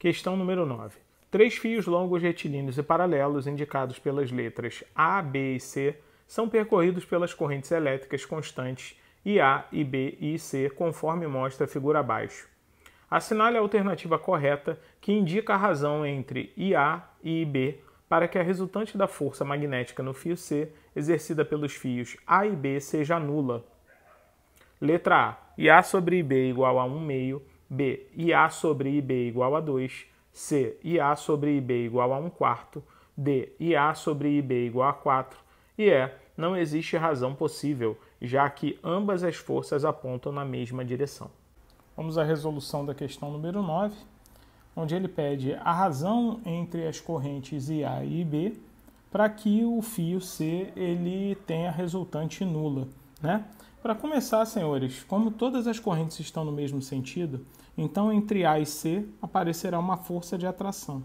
Questão número 9. Três fios longos retilíneos e paralelos indicados pelas letras A, B e C são percorridos pelas correntes elétricas constantes IA e B e C, conforme mostra a figura abaixo. Assinale a alternativa correta que indica a razão entre IA e IB para que a resultante da força magnética no fio C, exercida pelos fios A e B, seja nula. Letra A. IA sobre IB é igual a 1 meio B, IA sobre IB igual a 2. C, IA sobre IB igual a 1 quarto. D, IA sobre IB igual a 4. E E, não existe razão possível, já que ambas as forças apontam na mesma direção. Vamos à resolução da questão número 9, onde ele pede a razão entre as correntes IA e IB para que o fio C ele tenha resultante nula. Né? Para começar, senhores, como todas as correntes estão no mesmo sentido, então entre A e C aparecerá uma força de atração.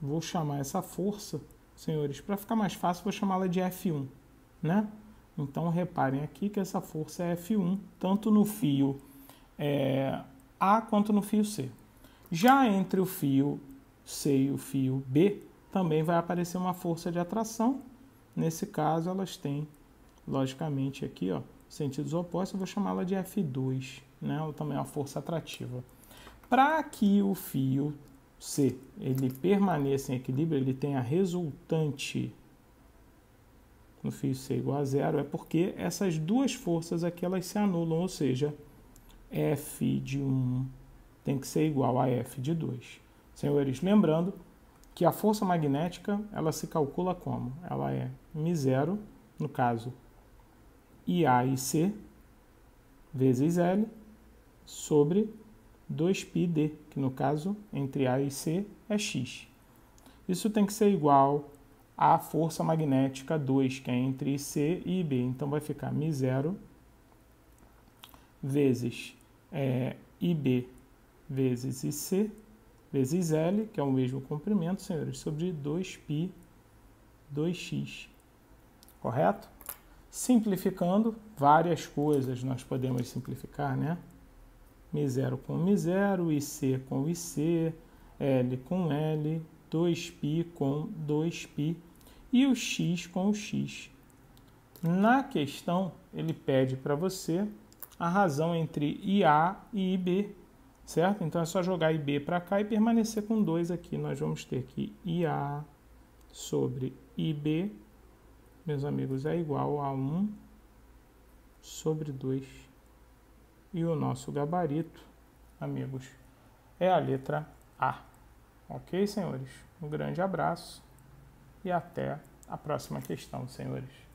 Vou chamar essa força, senhores, para ficar mais fácil, vou chamá-la de F1. Né? Então reparem aqui que essa força é F1, tanto no fio é, A quanto no fio C. Já entre o fio C e o fio B, também vai aparecer uma força de atração. Nesse caso, elas têm logicamente aqui, ó, sentidos opostos, eu vou chamá-la de F2, né? Ou também a força atrativa. Para que o fio C ele permaneça em equilíbrio, ele tem a resultante no fio C igual a zero, é porque essas duas forças aqui elas se anulam, ou seja, F de 1 tem que ser igual a F de 2. Senhores, lembrando que a força magnética ela se calcula como? Ela é μ0, no caso e C vezes L sobre 2πD, que no caso entre A e C é X. Isso tem que ser igual à força magnética 2, que é entre C e B. Então vai ficar μ0 vezes é, IB vezes IC vezes L, que é o mesmo comprimento, senhores, sobre 2π 2x. Correto? Simplificando várias coisas, nós podemos simplificar, né? Mi0 com Mi0, IC com IC, L com L, 2π com 2π e o x com o x. Na questão, ele pede para você a razão entre IA e IB, certo? Então é só jogar IB para cá e permanecer com 2 aqui. Nós vamos ter que IA sobre IB meus amigos, é igual a 1 sobre 2. E o nosso gabarito, amigos, é a letra A. Ok, senhores? Um grande abraço e até a próxima questão, senhores.